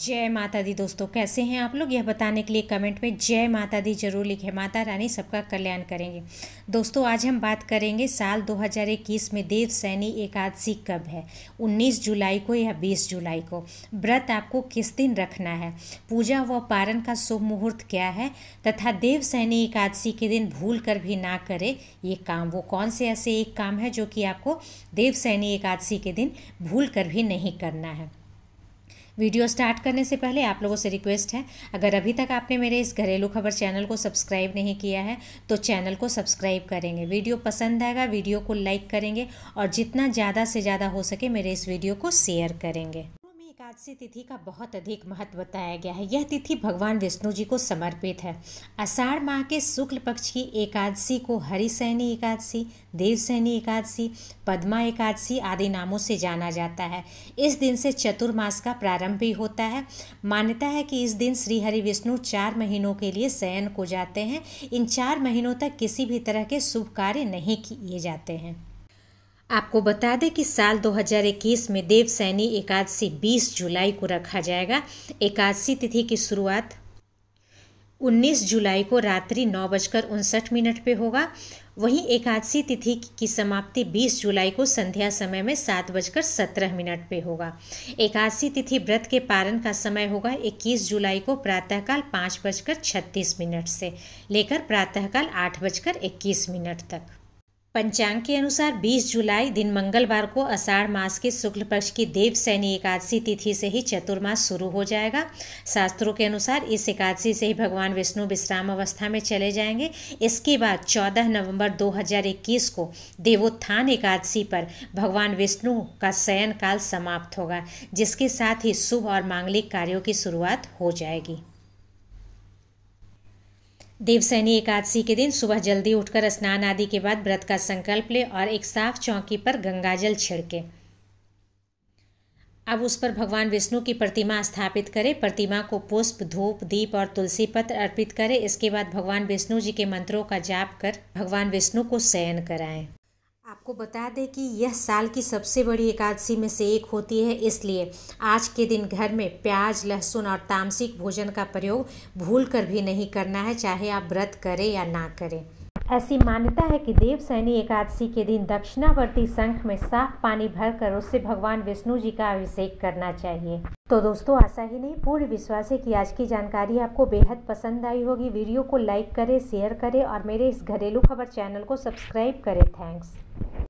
जय माता दी दोस्तों कैसे हैं आप लोग यह बताने के लिए कमेंट में जय माता दी जरूर लिखे माता रानी सबका कल्याण करेंगे दोस्तों आज हम बात करेंगे साल 2021 में देव सैनी एकादशी कब है 19 जुलाई को या 20 जुलाई को व्रत आपको किस दिन रखना है पूजा व पारण का शुभ मुहूर्त क्या है तथा देव सैनी एकादशी के दिन भूल कर भी ना करे ये काम वो कौन से ऐसे एक काम है जो कि आपको देव सैनी एकादशी के दिन भूल कर भी नहीं करना है वीडियो स्टार्ट करने से पहले आप लोगों से रिक्वेस्ट है अगर अभी तक आपने मेरे इस घरेलू खबर चैनल को सब्सक्राइब नहीं किया है तो चैनल को सब्सक्राइब करेंगे वीडियो पसंद आएगा वीडियो को लाइक करेंगे और जितना ज़्यादा से ज़्यादा हो सके मेरे इस वीडियो को शेयर करेंगे से तिथि का बहुत अधिक महत्व बताया गया है यह तिथि भगवान विष्णु जी को समर्पित है आषाढ़ माह के शुक्ल पक्ष की एकादशी को हरिसैनी एकादशी देवसैनी एकादशी पद्मा एकादशी आदि नामों से जाना जाता है इस दिन से चतुर्मास का प्रारंभ भी होता है मान्यता है कि इस दिन श्री हरि विष्णु चार महीनों के लिए शयन को जाते हैं इन चार महीनों तक किसी भी तरह के शुभ कार्य नहीं किए जाते हैं आपको बता दें कि साल 2021 में देवसैनी एकादशी 20 जुलाई को रखा जाएगा एकादशी तिथि की शुरुआत 19 जुलाई को रात्रि नौ बजकर उनसठ मिनट पे होगा वहीं एकादशी तिथि की समाप्ति 20 जुलाई को संध्या समय में सात बजकर सत्रह मिनट पे होगा एकादशी तिथि व्रत के पारण का समय होगा 21 जुलाई को प्रातःकाल पाँच बजकर छत्तीस मिनट से लेकर प्रातःकाल आठ बजकर इक्कीस मिनट तक पंचांग के अनुसार 20 जुलाई दिन मंगलवार को अषाढ़ मास के शुक्ल पक्ष की सैनी एकादशी तिथि से ही चतुर्मास शुरू हो जाएगा शास्त्रों के अनुसार इस एकादशी से ही भगवान विष्णु विश्राम अवस्था में चले जाएंगे इसके बाद 14 नवंबर 2021 को देवोत्थान एकादशी पर भगवान विष्णु का शयन काल समाप्त होगा जिसके साथ ही शुभ और मांगलिक कार्यों की शुरुआत हो जाएगी देवसैनी एकादशी के दिन सुबह जल्दी उठकर स्नान आदि के बाद व्रत का संकल्प लें और एक साफ चौकी पर गंगाजल छिड़के अब उस पर भगवान विष्णु की प्रतिमा स्थापित करें प्रतिमा को पुष्प धूप दीप और तुलसी पत्र अर्पित करें इसके बाद भगवान विष्णु जी के मंत्रों का जाप कर भगवान विष्णु को शयन कराएं आपको बता दें कि यह साल की सबसे बड़ी एकादशी में से एक होती है इसलिए आज के दिन घर में प्याज लहसुन और तामसिक भोजन का प्रयोग भूल कर भी नहीं करना है चाहे आप व्रत करें या ना करें ऐसी मान्यता है कि देव सैनी एकादशी के दिन दक्षिणावर्ती संख में साफ पानी भरकर उससे भगवान विष्णु जी का अभिषेक करना चाहिए तो दोस्तों आशा ही नहीं पूर्ण विश्वास है कि आज की जानकारी आपको बेहद पसंद आई होगी वीडियो को लाइक करें शेयर करें और मेरे इस घरेलू खबर चैनल को सब्सक्राइब करें थैंक्स